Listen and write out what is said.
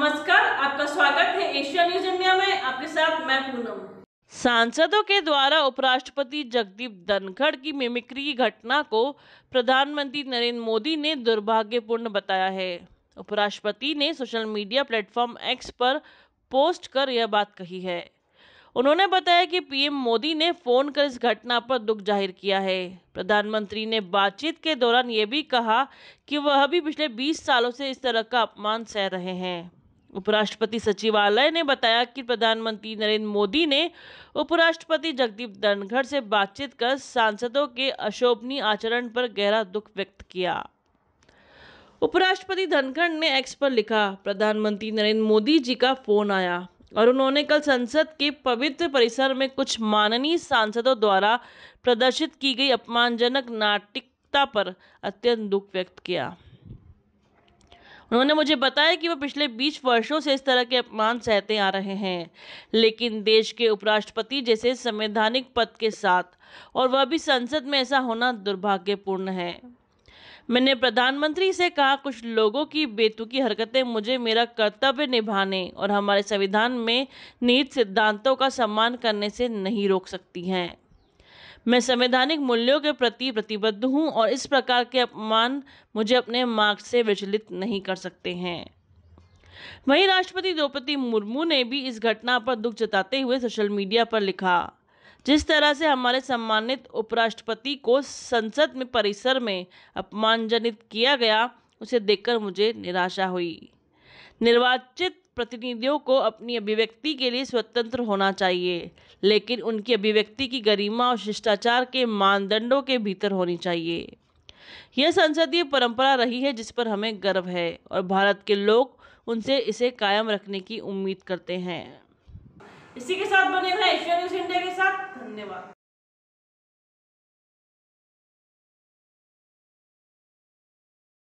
नमस्कार आपका स्वागत है एशिया न्यूज इंडिया में आपके साथ मैं पूनम सांसदों के द्वारा उपराष्ट्रपति जगदीप धनखड़ की मिमिक्री की घटना को प्रधानमंत्री नरेंद्र मोदी ने दुर्भाग्यपूर्ण बताया है उपराष्ट्रपति ने सोशल मीडिया प्लेटफॉर्म एक्स पर पोस्ट कर यह बात कही है उन्होंने बताया कि पीएम मोदी ने फोन कर इस घटना पर दुख जाहिर किया है प्रधानमंत्री ने बातचीत के दौरान ये भी कहा कि वह भी पिछले 20 सालों से इस तरह का अपमान सह रहे हैं उपराष्ट्रपति सचिवालय ने बताया कि प्रधानमंत्री नरेंद्र मोदी ने उपराष्ट्रपति जगदीप धनखड़ से बातचीत कर सांसदों के अशोभनीय आचरण पर गहरा दुख व्यक्त किया उपराष्ट्रपति धनखड़ ने एक्स पर लिखा प्रधानमंत्री नरेंद्र मोदी जी का फोन आया और उन्होंने कल संसद के पवित्र परिसर में कुछ माननीय सांसदों द्वारा प्रदर्शित की गई अपमानजनक नाटिकता पर अत्यंत दुख व्यक्त किया उन्होंने मुझे बताया कि वह पिछले 20 वर्षों से इस तरह के अपमान सहते आ रहे हैं लेकिन देश के उपराष्ट्रपति जैसे संवैधानिक पद के साथ और वह भी संसद में ऐसा होना दुर्भाग्यपूर्ण है मैंने प्रधानमंत्री से कहा कुछ लोगों की बेतुकी हरकतें मुझे मेरा कर्तव्य निभाने और हमारे संविधान में निहित सिद्धांतों का सम्मान करने से नहीं रोक सकती हैं मैं संवैधानिक मूल्यों के प्रति प्रतिबद्ध हूँ और इस प्रकार के अपमान मुझे अपने मार्ग से विचलित नहीं कर सकते हैं वहीं राष्ट्रपति द्रौपदी मुर्मू ने भी इस घटना पर दुख जताते हुए सोशल मीडिया पर लिखा जिस तरह से हमारे सम्मानित उपराष्ट्रपति को संसद में परिसर में अपमानजनित किया गया उसे देखकर मुझे निराशा हुई निर्वाचित प्रतिनिधियों को अपनी अभिव्यक्ति के लिए स्वतंत्र होना चाहिए लेकिन उनकी अभिव्यक्ति की गरिमा और शिष्टाचार के मानदंडों के भीतर होनी चाहिए यह संसदीय परंपरा रही है जिस पर हमें गर्व है और भारत के लोग उनसे इसे कायम रखने की उम्मीद करते हैं इसी के साथ बने रहे एशिया न्यूज इंडिया के साथ धन्यवाद